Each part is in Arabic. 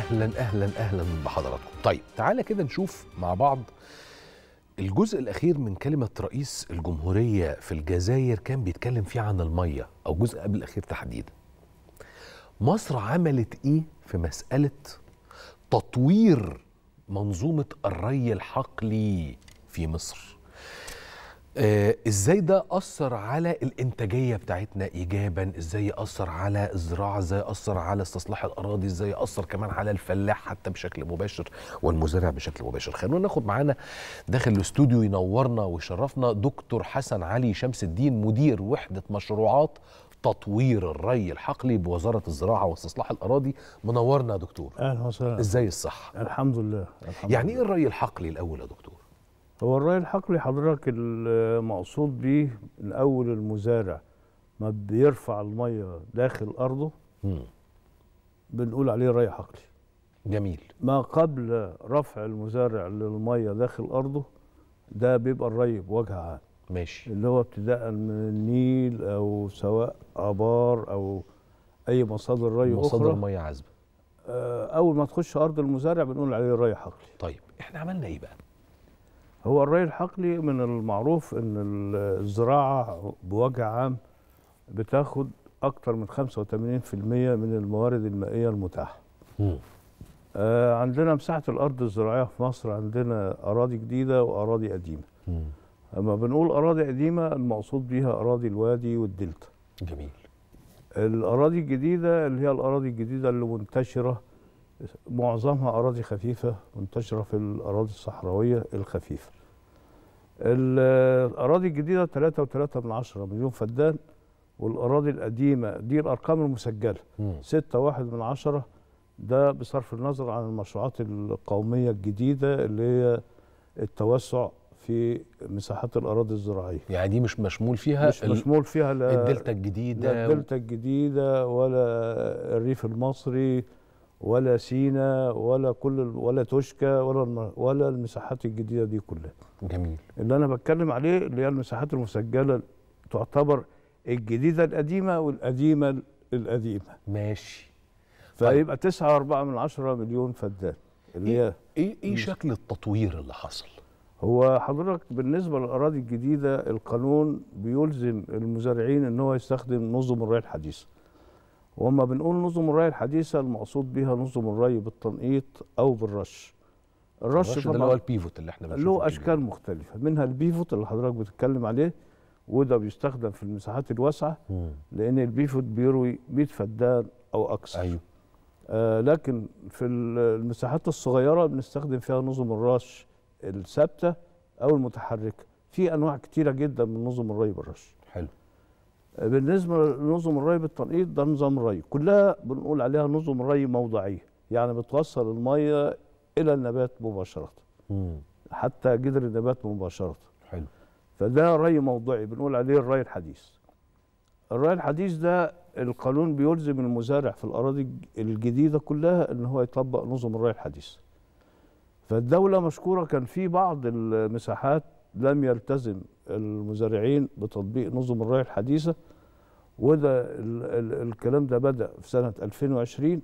اهلا اهلا اهلا بحضراتكم طيب تعالى كده نشوف مع بعض الجزء الاخير من كلمه رئيس الجمهوريه في الجزائر كان بيتكلم فيه عن الميه او الجزء قبل الاخير تحديدا مصر عملت ايه في مساله تطوير منظومه الري الحقلي في مصر آه ازاي ده اثر على الانتاجيه بتاعتنا ايجابا ازاي اثر على الزراعه ازاي اثر على استصلاح الاراضي ازاي اثر كمان على الفلاح حتى بشكل مباشر والمزارع بشكل مباشر خلونا ناخد معانا داخل الاستوديو ينورنا ويشرفنا دكتور حسن علي شمس الدين مدير وحده مشروعات تطوير الري الحقلي بوزاره الزراعه واستصلاح الاراضي منورنا يا دكتور اهلا وسهلا ازاي الصحه الحمد لله الحمد يعني ايه الري الحقلي الاول يا دكتور هو الرأي الحقلي حضرتك المقصود بيه الأول المزارع ما بيرفع المية داخل أرضه مم. بنقول عليه رأي حقلي جميل ما قبل رفع المزارع للمية داخل أرضه ده بيبقى الري بوجه عام ماشي اللي هو ابتداء من النيل أو سواء آبار أو أي مصادر ري مصادر أخرى مصادر مية عذبة آه، أول ما تخش أرض المزارع بنقول عليه ري حقلي طيب إحنا عملنا إيه بقى؟ هو الري الحقلي من المعروف ان الزراعه بوجه عام بتاخد أكثر من 85% من الموارد المائيه المتاحه. آه عندنا مساحه الارض الزراعيه في مصر عندنا اراضي جديده واراضي قديمه. اما بنقول اراضي قديمه المقصود بيها اراضي الوادي والدلتا. جميل. الاراضي الجديده اللي هي الاراضي الجديده اللي منتشره معظمها أراضي خفيفة منتشرة في الأراضي الصحراوية الخفيفة الأراضي الجديدة 3.3 من مليون فدان والأراضي القديمة دي الأرقام المسجلة 6.1 من عشرة ده بصرف النظر عن المشروعات القومية الجديدة اللي هي التوسع في مساحات الأراضي الزراعية يعني دي مش مشمول فيها مش مشمول فيها لا الدلتا الجديدة لا الدلتا الجديدة ولا الريف المصري ولا سينا ولا كل ولا توشكا ولا ولا المساحات الجديده دي كلها جميل اللي انا بتكلم عليه اللي هي المساحات المسجله تعتبر الجديده القديمه والقديمه القديمه ماشي طيب. فيبقى 9.4 من 10 مليون فدان اللي هي ايه ايه, إيه شكل التطوير اللي حصل هو حضرتك بالنسبه للاراضي الجديده القانون بيلزم المزارعين ان هو يستخدم نظم الري الحديثه وما بنقول نظم الري الحديثه المقصود بها نظم الري بالتنقيط او بالرش الرش, ده اللي هو البيفوت اللي احنا بنشوفه له اشكال مختلفه منها البيفوت اللي حضرتك بتتكلم عليه وده بيستخدم في المساحات الواسعه لان البيفوت بيروي 100 فدان او اكثر ايوه آه لكن في المساحات الصغيره بنستخدم فيها نظم الرش الثابته او المتحركه في انواع كتيره جدا من نظم الري بالرش بالنسبه لنظم الري بالتنقيط ده نظام الري كلها بنقول عليها نظم الري موضعيه يعني بتوصل الميه الى النبات مباشره مم. حتى جذر النبات مباشره حلو فده ري موضعي بنقول عليه الري الحديث الري الحديث ده القانون بيلزم المزارع في الاراضي الجديده كلها ان هو يطبق نظم الري الحديث فالدوله مشكوره كان في بعض المساحات لم يلتزم المزارعين بتطبيق نظم الري الحديثه وده ال ال الكلام ده بدا في سنه 2020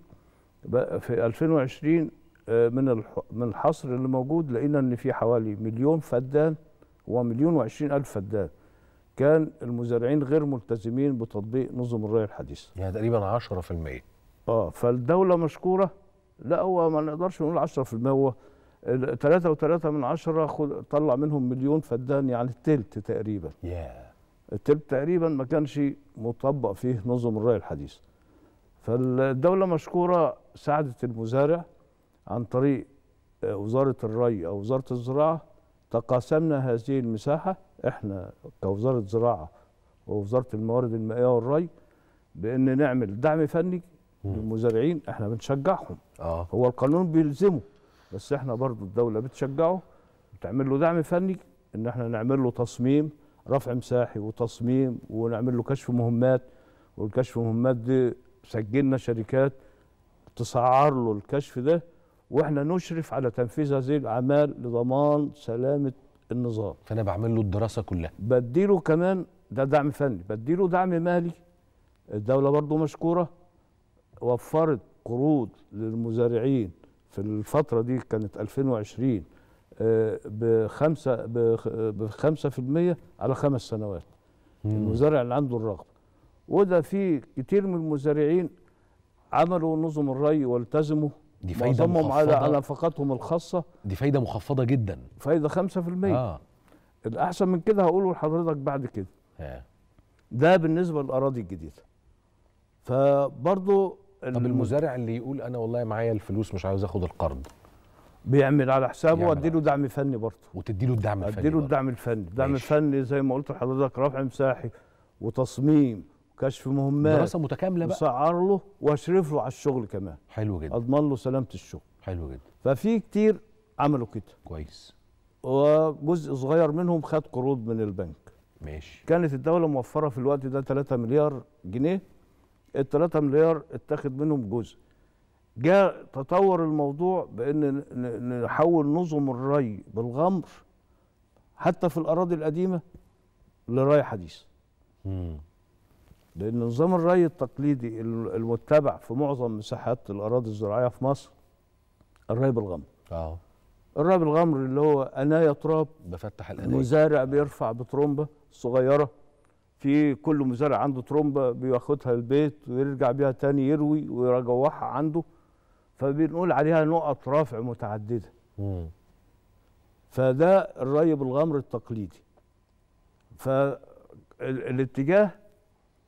في 2020 آه، من من الحصر اللي موجود لقينا ان في حوالي مليون فدان ومليون و20 الف فدان كان المزارعين غير ملتزمين بتطبيق نظم الري الحديثه يعني تقريبا 10% اه فالدوله مشكوره لا هو ما نقدرش نقول 10% هو ثلاثة وثلاثة من عشرة طلع منهم مليون فدان يعني الثلث تقريبا yeah. الثلث تقريبا ما كانش مطبق فيه نظم الري الحديث فالدولة مشكورة ساعدت المزارع عن طريق آه، وزارة الري أو وزارة الزراعة تقاسمنا هذه المساحة احنا كوزارة زراعة ووزارة الموارد المائية والري بأن نعمل دعم فني للمزارعين احنا بنشجعهم آه. هو القانون بيلزمه بس احنا برضو الدوله بتشجعه بتعمل له دعم فني ان احنا نعمل له تصميم رفع مساحي وتصميم ونعمل له كشف مهمات والكشف مهمات دي سجلنا شركات تسعر له الكشف ده واحنا نشرف على تنفيذ هذه الاعمال لضمان سلامه النظام فانا بعمل له الدراسه كلها بديله كمان ده دعم فني بديله دعم مالي الدوله برضو مشكوره وفرت قروض للمزارعين في الفترة دي كانت 2020 آه، بخمسة بخمسة في المية على خمس سنوات المزارع اللي عنده الرغبة وده في كتير من المزارعين عملوا نظم الري والتزموا دي فايدة مخفضة على على نفقاتهم الخاصة دي فايدة مخفضة جدا فايدة 5% آه. الأحسن من كده هقوله لحضرتك بعد كده آه. ده بالنسبة للأراضي الجديدة فبرضه طب المزارع اللي يقول انا والله معايا الفلوس مش عاوز اخد القرض بيعمل على حسابه وادي له دعم فني برضه وتدي له الدعم الفني ادي له الدعم الفني دعم فني زي ما قلت لحضرتك رفع مساحي وتصميم وكشف مهمات دراسه متكامله بقى اسعر له واشرف له على الشغل كمان حلو جدا اضمن له سلامه الشغل حلو جدا ففي كتير عملوا كده كويس وجزء صغير منهم خد قروض من البنك ماشي كانت الدوله موفره في الوقت ده 3 مليار جنيه ال 3 مليار اتاخد منهم جزء جاء تطور الموضوع بان نحول نظم الري بالغمر حتى في الاراضي القديمه لري حديث لان نظام الري التقليدي المتبع في معظم مساحات الاراضي الزراعيه في مصر الري بالغمر اه الري بالغمر اللي هو انايا تراب بفتح الانايا المزارع بيرفع بترمبه صغيره في كل مزارع عنده ترومبه بياخدها البيت ويرجع بيها تاني يروي ويروحها عنده فبنقول عليها نقط رافع متعدده مم. فده الري بالغمر التقليدي فالاتجاه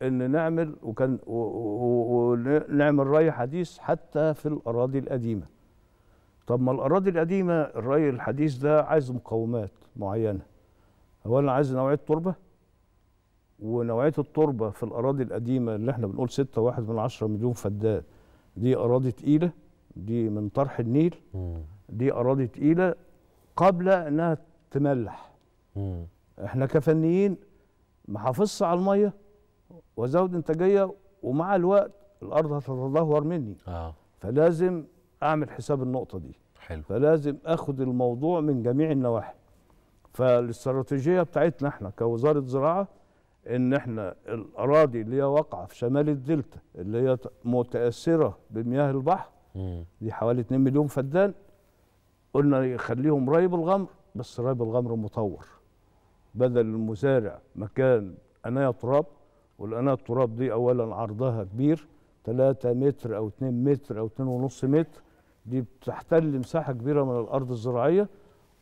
ان نعمل وكان ونعمل ري حديث حتى في الاراضي القديمه طب ما الاراضي القديمه الري الحديث ده عايز مقومات معينه اولا عايز نوعيه تربه ونوعيه التربه في الاراضي القديمه اللي احنا بنقول ستة واحد من عشرة مليون فدان دي اراضي تقيله دي من طرح النيل دي اراضي تقيله قبل انها تملح احنا كفنيين ما حافظش على الميه وزود انتاجيه ومع الوقت الارض هتتدهور مني آه. فلازم اعمل حساب النقطه دي حلو. فلازم اخد الموضوع من جميع النواحي فالاستراتيجيه بتاعتنا احنا كوزاره زراعه ان احنا الاراضي اللي هي واقعه في شمال الدلتا اللي هي متاثره بمياه البحر دي حوالي 2 مليون فدان قلنا يخليهم رايب الغمر بس رايب الغمر مطور بدل المزارع مكان انايا تراب والانايا التراب دي اولا عرضها كبير 3 متر او 2 متر او 2.5 متر دي بتحتل مساحه كبيره من الارض الزراعيه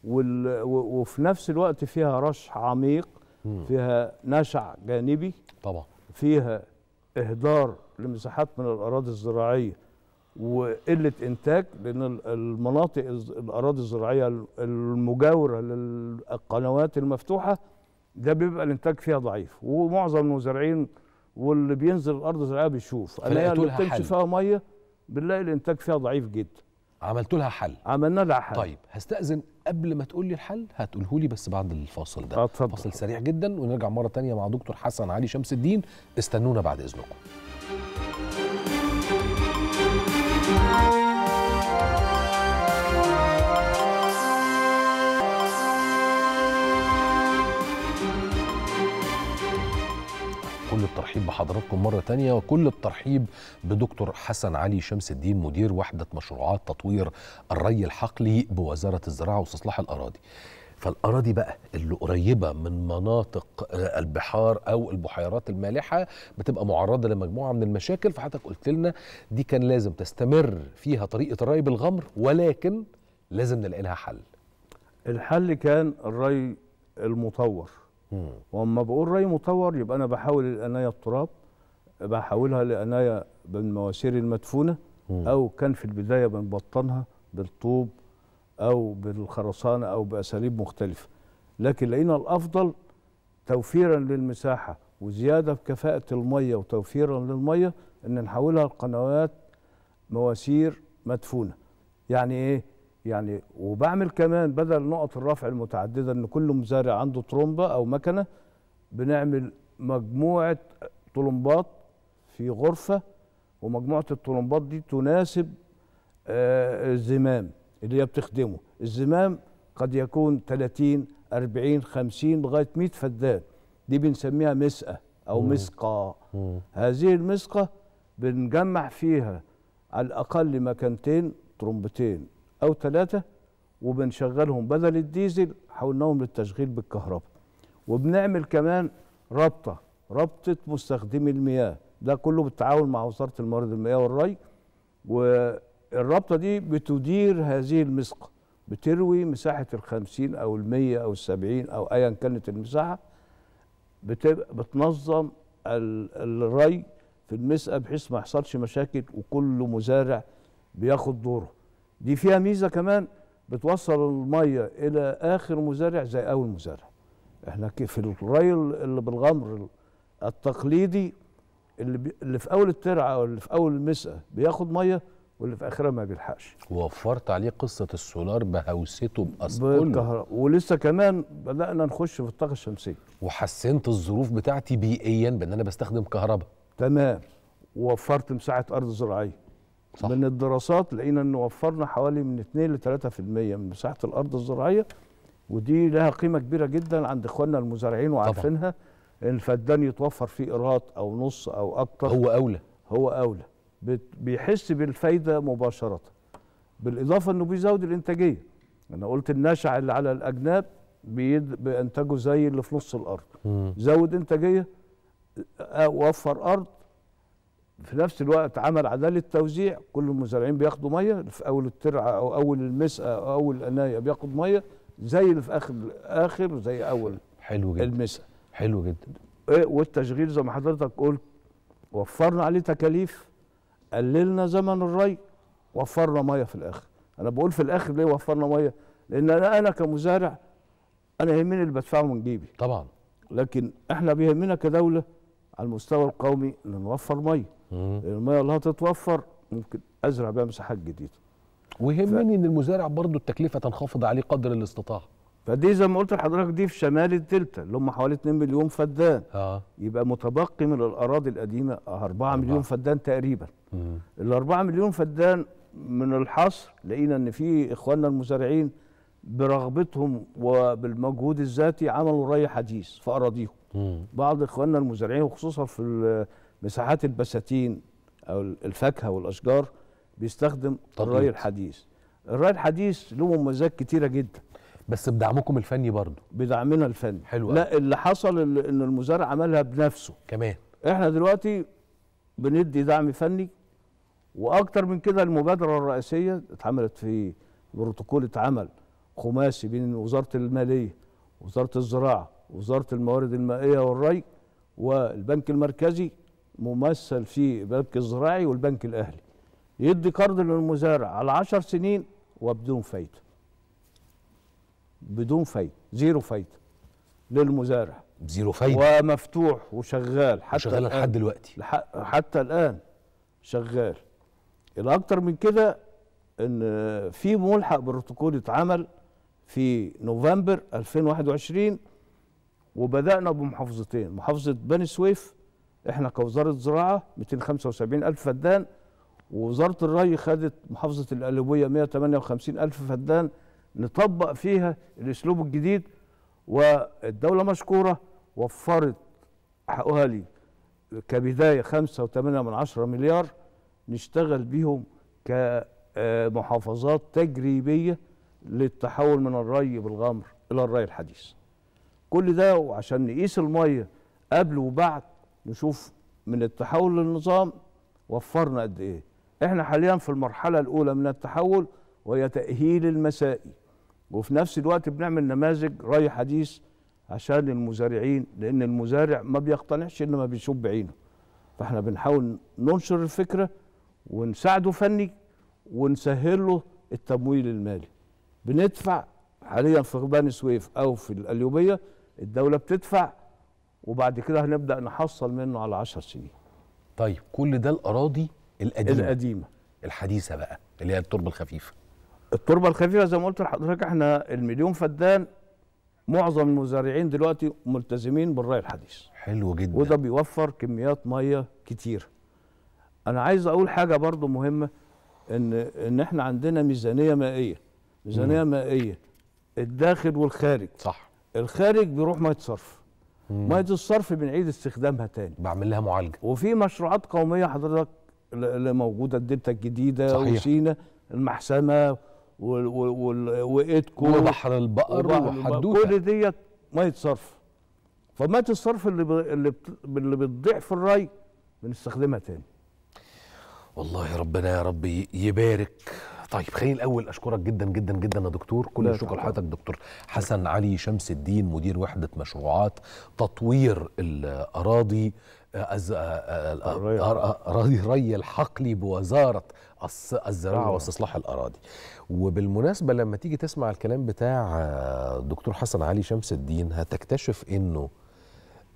وفي نفس الوقت فيها رشح عميق فيها نشع جانبي طبعا فيها اهدار لمساحات من الاراضي الزراعيه وقله انتاج لان المناطق الاراضي الزراعيه المجاوره للقنوات المفتوحه ده بيبقى الانتاج فيها ضعيف ومعظم المزارعين واللي بينزل الارض الزراعيه بيشوف انا اللي بتمشي فيها ميه بنلاقي الانتاج فيها ضعيف جدا عملت لها حل عملنا لها حل طيب هستأذن قبل ما تقول لي الحل هتقوله لي بس بعد الفاصل ده أتفضل. فاصل سريع جدا ونرجع مرة تانية مع دكتور حسن علي شمس الدين استنونا بعد إذنكم الترحيب بحضراتكم مرة تانية وكل الترحيب بدكتور حسن علي شمس الدين مدير وحدة مشروعات تطوير الري الحقلي بوزارة الزراعة واستصلاح الأراضي فالأراضي بقى اللي قريبة من مناطق آه، البحار أو البحيرات المالحة بتبقى معرضة لمجموعة من المشاكل فحضرتك قلت لنا دي كان لازم تستمر فيها طريقة الري بالغمر ولكن لازم نلاقي لها حل الحل كان الري المطور واما بقول ري مطور يبقى انا بحول الانايه التراب بحولها لانايه بالمواسير المدفونه او كان في البدايه بنبطنها بالطوب او بالخرسانه او باساليب مختلفه لكن لقينا الافضل توفيرا للمساحه وزياده في كفاءه الميه وتوفيرا للميه ان نحولها لقنوات مواسير مدفونه يعني ايه يعني وبعمل كمان بدل نقط الرفع المتعدده ان كل مزارع عنده طرمبه او مكنه بنعمل مجموعه طلمبات في غرفه ومجموعه الطلمبات دي تناسب آه الزمام اللي هي بتخدمه الزمام قد يكون 30 40 50 لغايه 100 فدان دي بنسميها مسقه او مم. مسقه مم. هذه المسقه بنجمع فيها على الاقل مكانتين طرمبتين أو ثلاثة وبنشغلهم بدل الديزل حولناهم للتشغيل بالكهرباء وبنعمل كمان رابطة رابطة مستخدمي المياه ده كله بالتعاون مع وزارة الموارد المائية والري والرابطة دي بتدير هذه المسقة بتروي مساحة ال 50 أو ال 100 أو ال 70 أو أيا كانت المساحة بتنظم الري في المسقه بحيث ما يحصلش مشاكل وكل مزارع بياخد دوره دي فيها ميزه كمان بتوصل الميه الى اخر مزارع زي اول مزارع احنا في الري اللي بالغمر التقليدي اللي, اللي في اول الترعه او اللي في اول المسقه بياخد ميه واللي في اخرها ما بيلحقش ووفرت عليه قصه السولار بهوسته باصله ولسه كمان بدانا نخش في الطاقه الشمسيه وحسنت الظروف بتاعتي بيئيا بان انا بستخدم كهرباء تمام ووفرت مساحه ارض زراعيه صح. من الدراسات لقينا ان وفرنا حوالي من 2 ل 3% من مساحه الارض الزراعيه ودي لها قيمه كبيره جدا عند اخواننا المزارعين وعارفينها الفدان يتوفر فيه قيراط او نص او اكثر هو اولى هو اولى بيحس بالفايده مباشره بالاضافه انه بيزود الانتاجيه انا قلت النشع اللي على الاجناب بيد بينتجوا زي اللي في نص الارض مم. زود انتاجيه وفر ارض في نفس الوقت عمل عداله توزيع كل المزارعين بياخدوا ميه في اول الترعه او اول المسقه او اول القنايه بياخد ميه زي اللي في اخر اخر زي اول حلو جدا المسقه حلو جدا ايه والتشغيل زي ما حضرتك قلت وفرنا عليه تكاليف قللنا زمن الري وفرنا ميه في الاخر انا بقول في الاخر ليه وفرنا ميه لان انا انا كمزارع انا يهمني اللي بدفعه من جيبي طبعا لكن احنا بيهمنا كدوله على المستوى القومي ان نوفر ميه الميه اللي هتتوفر ممكن ازرع بيها مساحات جديده ويهمني ف... ان المزارع برضه التكلفه تنخفض عليه قدر الاستطاعه فدي زي ما قلت لحضرتك دي في شمال الدلتا اللي هم حوالي 2 مليون فدان آه. يبقى متبقي من الاراضي القديمه 4 مليون فدان تقريبا ال 4 مليون فدان من الحصر لقينا ان في اخواننا المزارعين برغبتهم وبالمجهود الذاتي عملوا ري حديث في اراضيهم بعض اخواننا المزارعين وخصوصا في مساحات البساتين او الفاكهه والاشجار بيستخدم الري الحديث الري الحديث له مميزات كتيره جدا بس بدعمكم الفني برضه بدعمنا الفني حلو لا اللي حصل اللي ان المزارع عملها بنفسه كمان احنا دلوقتي بندي دعم فني واكتر من كده المبادره الرئيسيه اتعملت في بروتوكول اتعمل خماسي بين وزاره الماليه وزاره الزراعه وزاره الموارد المائيه والري والبنك المركزي ممثل في بنك الزراعي والبنك الاهلي يدي قرض للمزارع على 10 سنين وبدون فايده بدون فايده زيرو فايده للمزارع زيرو فايده ومفتوح وشغال حتى شغال لحد دلوقتي حتى الان شغال الاكتر من كده ان في ملحق بروتوكول اتعمل في نوفمبر 2021 وبدانا بمحافظتين محافظه بني سويف احنا كوزاره زراعه 275 الف فدان ووزاره الري خدت محافظه الألوية 158 الف فدان نطبق فيها الاسلوب الجديد والدوله مشكوره وفرت حقها لي كبدايه 5.8 من مليار نشتغل بيهم كمحافظات تجريبيه للتحول من الري بالغمر الى الري الحديث. كل ده وعشان نقيس الميه قبل وبعد نشوف من التحول للنظام وفرنا قد ايه احنا حاليا في المرحله الاولى من التحول وهي تاهيل المسائي وفي نفس الوقت بنعمل نماذج راي حديث عشان المزارعين لان المزارع ما بيقتنعش الا ما بيشوف بعينه فاحنا بنحاول ننشر الفكره ونساعده فني ونسهل له التمويل المالي بندفع حاليا في غبان سويف او في القليوبيه الدوله بتدفع وبعد كده هنبدا نحصل منه على 10 سنين طيب كل ده الاراضي القديمه القديمه الحديثه بقى اللي هي التربه الخفيفه التربه الخفيفه زي ما قلت لحضرتك احنا المليون فدان معظم المزارعين دلوقتي ملتزمين بالري الحديث حلو جدا وده بيوفر كميات ميه كتير انا عايز اقول حاجه برضو مهمه ان ان احنا عندنا ميزانيه مائيه ميزانيه مم. مائيه الداخل والخارج صح الخارج بيروح ما يتصرف ميه الصرف بنعيد استخدامها تاني بعمل لها معالجه وفي مشروعات قوميه حضرتك اللي موجوده الدلتا الجديده صحيح. وسينا المحسمه وايدكو وبحر البقر وحدوته كل ديت ميه صرف فميه الصرف اللي اللي, اللي بتضيع في الري بنستخدمها تاني والله ربنا يا رب يبارك طيب خلينا الاول اشكرك جدا جدا جدا يا دكتور كل الشكر لحضرتك دكتور حسن علي شمس الدين مدير وحده مشروعات تطوير الاراضي آه، أز... أراضي آه، آه، ري الحقلي بوزارة الزراعة واستصلاح الأراضي وبالمناسبة لما تيجي تسمع الكلام بتاع دكتور حسن علي شمس الدين هتكتشف أنه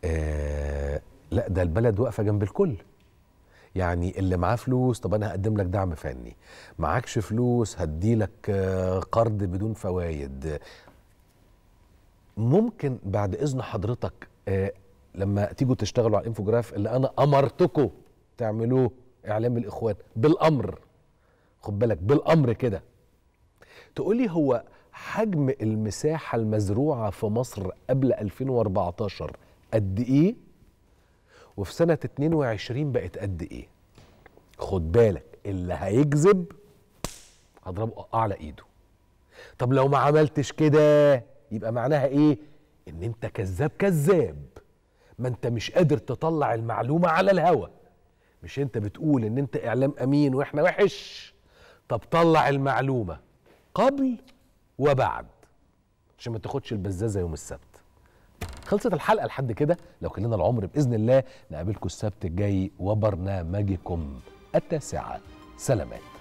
آه لا ده البلد واقفة جنب الكل يعني اللي معاه فلوس طب انا هقدم لك دعم فني معكش فلوس هديلك آه، قرض بدون فوايد ممكن بعد اذن حضرتك آه، لما تيجوا تشتغلوا على الانفوجراف اللي انا امرتكم تعملوه اعلام الاخوان بالامر خد بالك بالامر كده تقولي هو حجم المساحه المزروعه في مصر قبل 2014 قد ايه وفي سنه 22 بقت قد ايه خد بالك اللي هيكذب هضربه اعلى ايده طب لو ما عملتش كده يبقى معناها ايه ان انت كذاب كذاب ما انت مش قادر تطلع المعلومه على الهوا مش انت بتقول ان انت اعلام امين واحنا وحش طب طلع المعلومه قبل وبعد عشان ما تاخدش البزازه يوم السبت خلصت الحلقه لحد كده لو كلنا العمر باذن الله نقابلكم السبت الجاي وبرنامجكم التاسعه سلامات